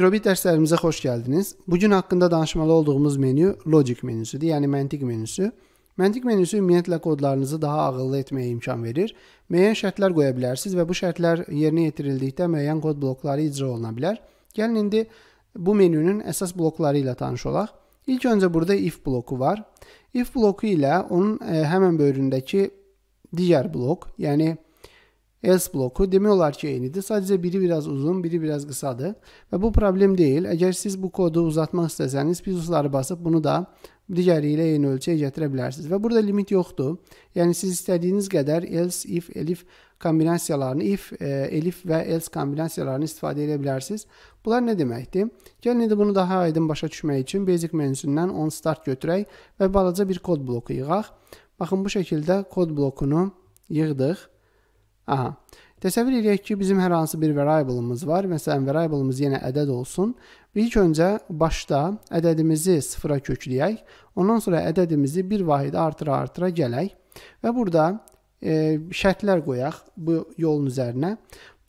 Drobit dərslərimizə xoş gəldiniz. Bu gün haqqında danışmalı olduğumuz menyu logic menüsüdür, yəni məntiq menüsü. Məntiq menüsü ümumiyyətlə kodlarınızı daha ağıllı etməyə imkan verir. Müəyyən şərtlər qoya bilərsiniz və bu şərtlər yerinə yetirildikdə müəyyən kod blokları icra oluna bilər. Gəlin indi bu menünün əsas blokları ilə tanış olaq. İlk öncə burada if bloku var. If bloku ilə onun e, həmin böyründəki digər blok, yəni else bloku demək olar ki, eynidir. Sadəcə biri biraz uzun, biri biraz qısadır və bu problem deyil. Əgər siz bu kodu uzatmaq istəsəniz, pizusları basıb bunu da digəri ilə eyni ölçüyə gətirə bilərsiniz. Və burada limit yoxdur. Yəni siz istədiyiniz qədər else, if, elif kombinasiyalarını, if, e, elif və else kombinasiyalarını istifadə edə bilərsiniz. Bunlar nə deməkdir? Gəlin indi bunu daha aydın başa düşmək üçün basic menüsündən on start götürək və balaca bir kod bloku yığaq. Baxın bu şəkildə kod blokunu yığdıq. Aha. Təsəvvür edək ki, bizim hər hansı bir variable'ımız var. Məsələn, variable'ımız yenə ədəd olsun. İlk öncə başda ədədimizi sıfıra kökləyək. Ondan sonra ədədimizi bir vahid artıra-artıra gələk. Və burada e, şərtlər qoyaq bu yolun üzərinə.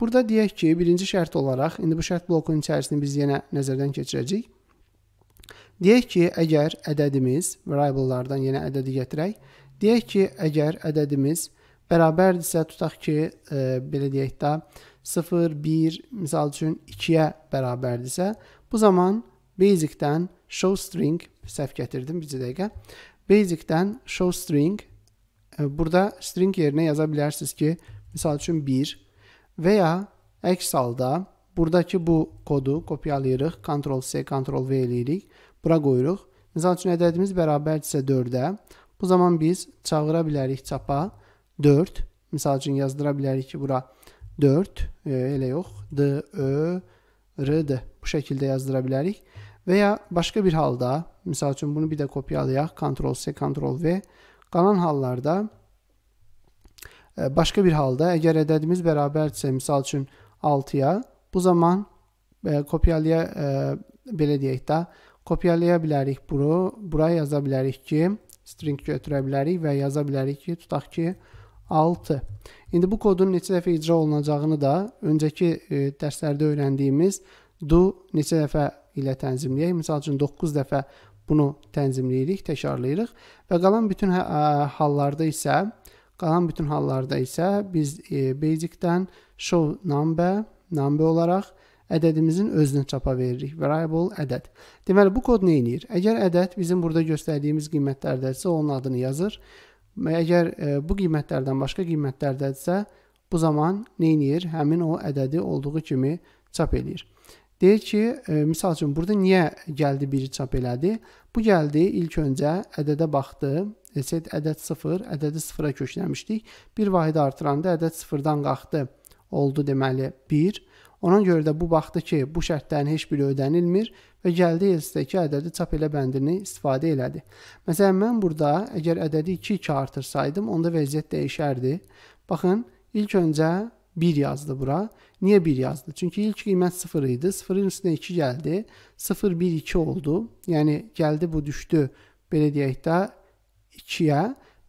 Burada deyək ki, birinci şərt olaraq, indi bu şərt blokunun içərisini biz yenə nəzərdən keçirəcəyik. Deyək ki, əgər ədədimiz, variable'lardan yenə ədədi gətirək. Deyək ki, əgər ədədimiz 1 Bərabərdirsə tutaq ki, e, belə deyək də 0 1 misal üçün 2-yə bərabərdirsə, bu zaman basic-dən show string səhv gətirdim bir dəqiqə. Basic-dən show string e, burada string yerinə yaza bilərsiniz ki, misal üçün 1 və ya əks halda buradakı bu kodu kopyalayırıq, Ctrl C, Ctrl V eləyirik, bura qoyuruq. Misal üçün ədədimiz bərabərdirsə 4-ə, bu zaman biz çağıra bilərik çapa 4. Misal üçün yazdıra bilərik ki, bura 4, e, elə yox, D, Ö, R, D. Bu şəkildə yazdıra bilərik. Və ya başqa bir halda, misal üçün bunu bir də kopyalayaq, Ctrl C, Ctrl V. Qalan hallarda e, başqa bir halda əgər ədədimiz bərabərdirsə, misal üçün 6-ya, bu zaman e, kopyalaya e, belə deyək də, kopyalaya bilərik bunu, bura yaza bilərik ki, string götürə bilərik və yaza bilərik ki, tutaq ki, 6. İndi bu kodun neçə dəfə icra olunacağını da öncəki e, dərslərdə öyrəndiyimiz do neçə dəfə ilə tənzimləyək. Məsəl üçün 9 dəfə bunu tənzimləyirik, təkrarlayırıq və qalan bütün hə, ə, hallarda isə qalan bütün hallarda isə biz e, basic-dən show number, number olaraq ədədimizin özünə çapa veririk. Variable ədəd. Deməli bu kod nə edir? Əgər ədəd bizim burada göstərdiyimiz qiymətlərdədirsə, onun adını yazır. Əgər e, bu qiymətlərdən başqa qiymətlərdədirsə, bu zaman neynir? Həmin o ədədi olduğu kimi çap eləyir. Deyir ki, e, misal üçün burada niyə gəldi biri çap elədi? Bu gəldi ilk öncə ədədə baxdı. E, set ədəd 0, ədədi 0-a kökləmişdik. Bir vahid artıranda ədəd 0-dan qalxdı. Oldu deməli 1. Ona görə də bu baxdı ki, bu şərtlərin heç biri ödənilmir və gəldi else-dəki ədədi çap elə bəndini istifadə elədi. Məsələn, mən burada əgər ədədi 2-2 artırsaydım, onda vəziyyət dəyişərdi. Baxın, ilk öncə 1 yazdı bura. Niyə 1 yazdı? Çünki ilk qiymət 0 idi. 0-ın üstünə 2 gəldi. 0, 1, 2 oldu. Yəni, gəldi bu düşdü, belə deyək də, 2-yə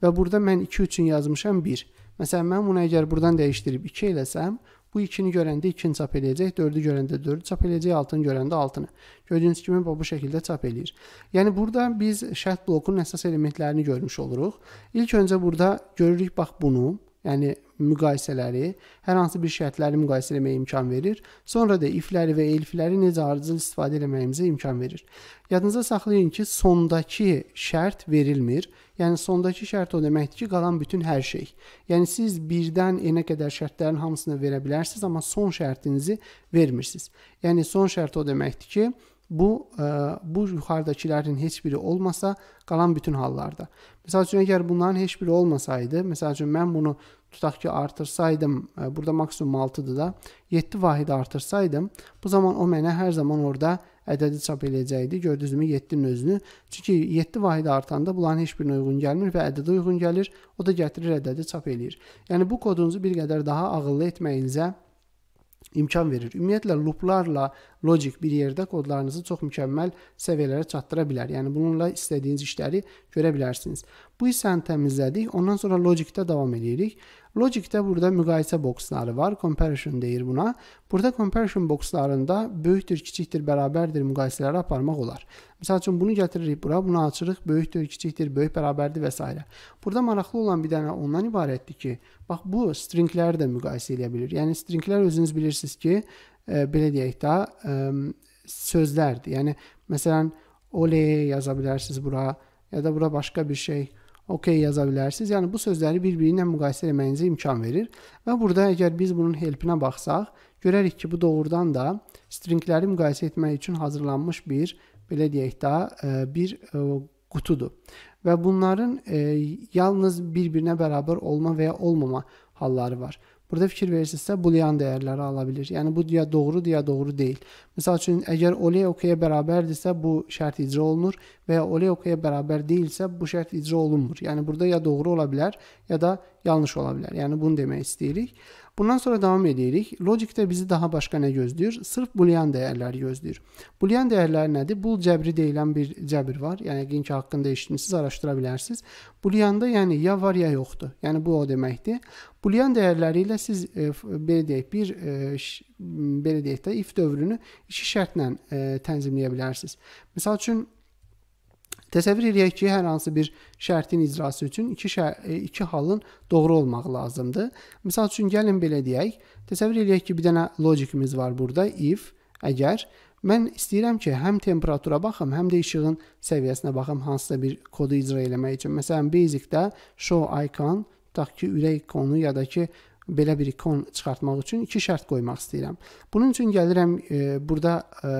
və burada mən 2 üçün yazmışam 1. Məsələn, mən bunu əgər buradan dəyişdirib 2 eləsəm, 2 Bu ikini görəndə ikini çap eləyəcək, dördü görəndə dördü çap eləyəcək, altını görəndə altını. Gördüyünüz kimi bu şəkildə çap eləyir. Yəni burada biz şərt blokunun əsas elementlərini görmüş oluruq. İlk öncə burada görürük bax bunu, yəni müqayisələri, hər hansı bir şərtləri müqayisə etməyə imkan verir. Sonra da if-ləri və elif-ləri necə ardıcıl istifadə etməyimizə imkan verir. Yadınızda saxlayın ki, sondakı şərt verilmir. Yəni sondakı şərt o deməkdir ki, qalan bütün hər şey. Yəni siz 1-dən n-ə qədər şərtlərin hamısını verə bilərsiniz, amma son şərtinizi vermirsiniz. Yəni son şərt o deməkdir ki, Bu ə, e, bu yuxarıdakıların heç biri olmasa qalan bütün hallarda. Məsəl üçün əgər bunların heç biri olmasaydı, məsəl üçün mən bunu tutaq ki, artırsaydım, e, burada maksimum 6-dır da, 7 vahid artırsaydım, bu zaman o mənə hər zaman orada ədədi çap eləyəcəkdi. Gördünüzmü 7-nin özünü. Çünki 7 vahid artanda bunların heç birinə uyğun gəlmir və ədədə uyğun gəlir. O da gətirir ədədi çap eləyir. Yəni bu kodunuzu bir qədər daha ağıllı etməyinizə imkan verir. Ümumiyyətlə looplarla logik bir yerdə kodlarınızı çox mükəmməl səviyyələrə çatdıra bilər. Yəni bununla istədiyiniz işləri görə bilərsiniz. Bu hissəni təmizlədik. Ondan sonra logikdə davam edirik. Logicdə burada müqayisə boksları var. Comparison deyir buna. Burada comparison bokslarında böyükdür, kiçikdir, bərabərdir müqayisələri aparmaq olar. Məsəl üçün bunu gətiririk bura, bunu açırıq, böyükdür, kiçikdir, böyük bərabərdir və s. Burada maraqlı olan bir dənə ondan ibarətdir ki, bax bu stringləri də müqayisə edə bilir. Yəni stringlər özünüz bilirsiniz ki, e, belə deyək də, e, sözlərdir. Yəni məsələn oley yaza bilərsiniz bura ya da bura başqa bir şey OK yaza bilərsiniz. Yəni bu sözləri bir-birinə müqayisə etməyinizə imkan verir. Və burada əgər biz bunun helpinə baxsaq, görərik ki, bu doğrudan da stringləri müqayisə etmək üçün hazırlanmış bir, belə deyək də, e, bir e, qutudur. Və bunların e, yalnız bir-birinə bərabər olma və ya olmama halları var. Burada fikir verirsinizsə, bulyan dəyərləri ala bilir. Yəni bu ya doğrudur, ya doğru deyil. Məsəl üçün, əgər Oleoka-ya bərabərdirsə, bu şərt icra olunur və ya Oleoka-ya bərabər deyilsə, bu şərt icra olunmur. Yəni burada ya doğru ola bilər, ya da yanlış ola bilər. Yəni bunu demək istəyirik. Bundan sonra davam edirik. Logikdə bizi daha başqa nə gözləyir? Sırf boolean dəyərləri gözləyir. Boolean dəyərləri nədir? Bul cəbri deyilən bir cəbir var. Yəni yəqin ki, haqqında eşitmisiniz, araşdıra bilərsiniz. Booleanda yəni ya var ya yoxdur. Yəni bu o deməkdir. Boolean dəyərləri ilə siz e, belə deyək, bir e, belə deyək də if dövrünü iki şərtlə e, tənzimləyə bilərsiniz. Məsəl üçün Təsəvvür eləyək ki, hər hansı bir şərtin icrası üçün iki şər e, iki halın doğru olması lazımdır. Məsəl üçün gəlin belə deyək. Təsəvvür eləyək ki, bir dənə logikimiz var burada if əgər mən istəyirəm ki, həm temperatura baxım, həm də işığın səviyyəsinə baxım hansısa bir kodu icra etmək üçün. Məsələn, Basic-də show icon tutaq ki, ürək ikonu ya da ki, belə bir ikon çıxartmaq üçün iki şərt qoymaq istəyirəm. Bunun üçün gəlirəm e, burada e,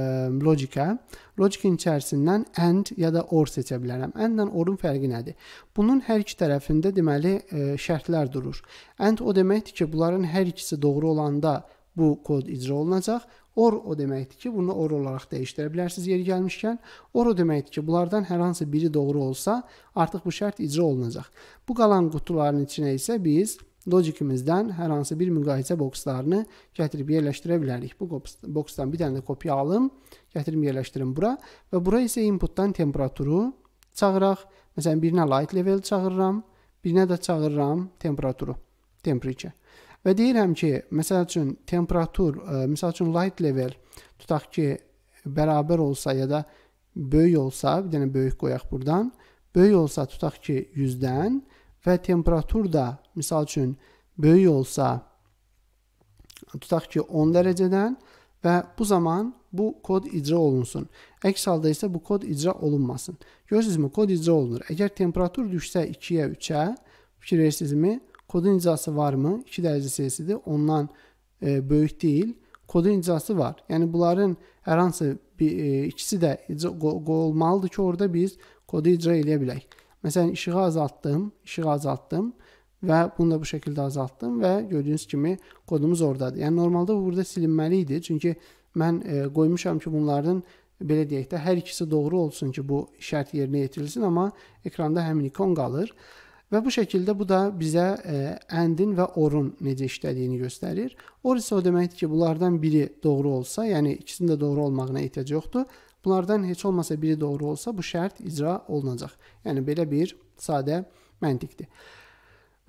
logika. Logikin içərisindən and ya da or seçə bilərəm. And-dan orun fərqi nədir? Bunun hər iki tərəfində deməli e, şərtlər durur. And o deməkdir ki, bunların hər ikisi doğru olanda bu kod icra olunacaq. Or o deməkdir ki, bunu or olaraq dəyişdirə bilərsiniz yeri gəlmişkən. Or o deməkdir ki, bunlardan hər hansı biri doğru olsa, artıq bu şərt icra olunacaq. Bu qalan qutuların içinə isə biz logikimizdən hər hansı bir müqayisə bokslarını gətirib yerləşdirə bilərik. Bu boksdan bir dənə də kopya alım, gətirim yerləşdirim bura və bura isə inputdan temperaturu çağıraq. Məsələn, birinə light level çağırıram, birinə də çağırıram temperaturu, temperature. Və deyirəm ki, məsəl üçün temperatur, e, məsəl üçün light level tutaq ki, bərabər olsa ya da böyük olsa, bir dənə böyük qoyaq burdan. Böyük olsa tutaq ki, 100-dən və temperatur da misal üçün böyük olsa tutaq ki 10 dərəcədən və bu zaman bu kod icra olunsun. Əks halda isə bu kod icra olunmasın. Görürsünüzmü? Kod icra olunur. Əgər temperatur düşsə 2-yə 3-ə fikir verirsinizmi? Kodun icrası varmı? 2 dərəcə Selsidir. Ondan e, böyük deyil. Kodun icrası var. Yəni bunların hər hansı bir e, ikisi də icra olmalıdır ki, orada biz kodu icra eləyə bilək. Məsələn, işığı azaltdım, işığı azaltdım və bunu da bu şəkildə azaltdım və gördüyünüz kimi kodumuz oradadır. Yəni normalda bu burada silinməli idi. Çünki mən e, qoymuşam ki, bunların belə deyək də hər ikisi doğru olsun ki, bu şərt yerinə yetirilsin, amma ekranda həmin ikon qalır. Və bu şəkildə bu da bizə e, əndin və orun necə işlədiyini göstərir. Or isə o deməkdir ki, bunlardan biri doğru olsa, yəni ikisinin də doğru olmağına ehtiyac yoxdur. Bunlardan heç olmasa biri doğru olsa bu şərt icra olunacaq. Yəni belə bir sadə məntiqdir.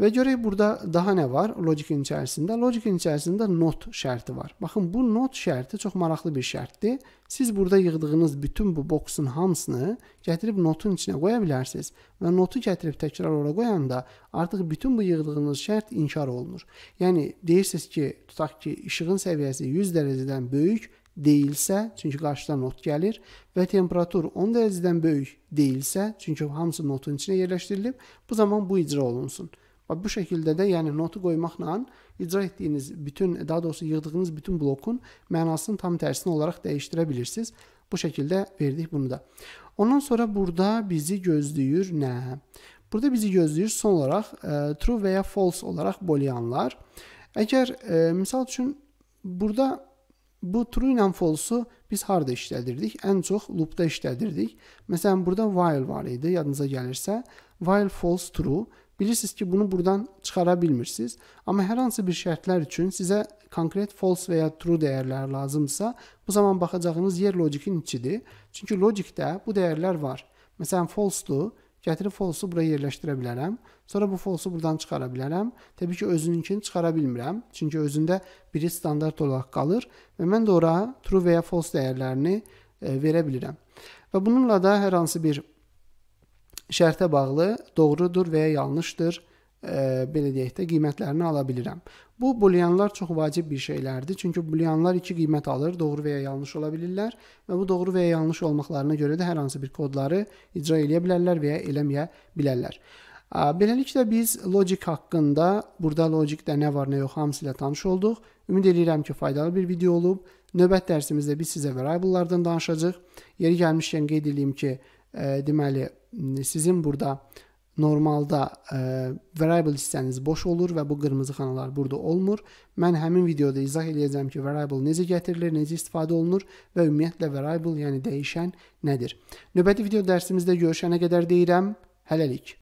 Ve görək burada daha nə var logicin içərisində? Logicin içərisində not şərti var. Baxın, bu not şərti çox maraqlı bir şərtdir. Siz burada yığdığınız bütün bu boksun hamısını gətirib notun içinə qoya bilərsiniz və notu gətirib təkrar ora qoyanda artıq bütün bu yığdığınız şərt inkar olunur. Yəni deyirsiniz ki, tutaq ki, işığın səviyyəsi 100 dərəcədən böyük deyilsə, çünki qarşıdan not gəlir və temperatur 10 dərəcədən böyük deyilsə, çünki hamısı notun içinə yerləşdirilib, bu zaman bu icra olunsun. Və bu şəkildə də, yəni notu qoymaqla icra etdiyiniz bütün, daha doğrusu yığdığınız bütün blokun mənasını tam tərsinə olaraq dəyişdirə bilirsiniz. Bu şəkildə verdik bunu da. Ondan sonra burada bizi gözləyir nə? Burada bizi gözləyir son olaraq e, true və ya false olaraq booleanlar. Əgər e, misal üçün burada bu true ilə false-u biz harda işlədirdik? Ən çox loopda işlədirdik. Məsələn, burada while var idi, yadınıza gəlirsə, while false true Bilirsiniz ki, bunu buradan çıxara bilmirsiniz. Amma hər hansı bir şərtlər üçün sizə konkret false və ya true dəyərlər lazımsa, bu zaman baxacağınız yer logikin içidir. Çünki logikdə bu dəyərlər var. Məsələn, false-dur. Gətirib false-u bura yerləşdirə bilərəm. Sonra bu false-u buradan çıxara bilərəm. Təbii ki, özününkini çıxara bilmirəm. Çünki özündə biri standart olaraq qalır və mən də ora true və ya false dəyərlərini e, verə bilirəm. Və bununla da hər hansı bir şərtə bağlı doğrudur və ya yanlışdır, e, belə deyək də qiymətlərini ala bilirəm. Bu bulyanlar çox vacib bir şeylərdir, çünki bulyanlar iki qiymət alır, doğru və ya yanlış ola bilirlər və bu doğru və ya yanlış olmaqlarına görə də hər hansı bir kodları icra edə bilərlər və ya eləməyə bilərlər. Beləliklə biz logik haqqında, burada logikdə nə var, nə yox hamısı ilə tanış olduq. Ümid edirəm ki, faydalı bir video olub. Növbət dərsimizdə biz sizə variable-lardan danışacağıq. Yeri gəlmişkən qeyd edeyim ki, e, deməli sizin burada normalda e, variable hissəniz boş olur və bu qırmızı xanalar burada olmur. Mən həmin videoda izah edəcəm ki, variable necə gətirilir, necə istifadə olunur və ümumiyyətlə variable, yəni dəyişən nədir. Növbəti video dərsimizdə görüşənə qədər deyirəm, hələlik.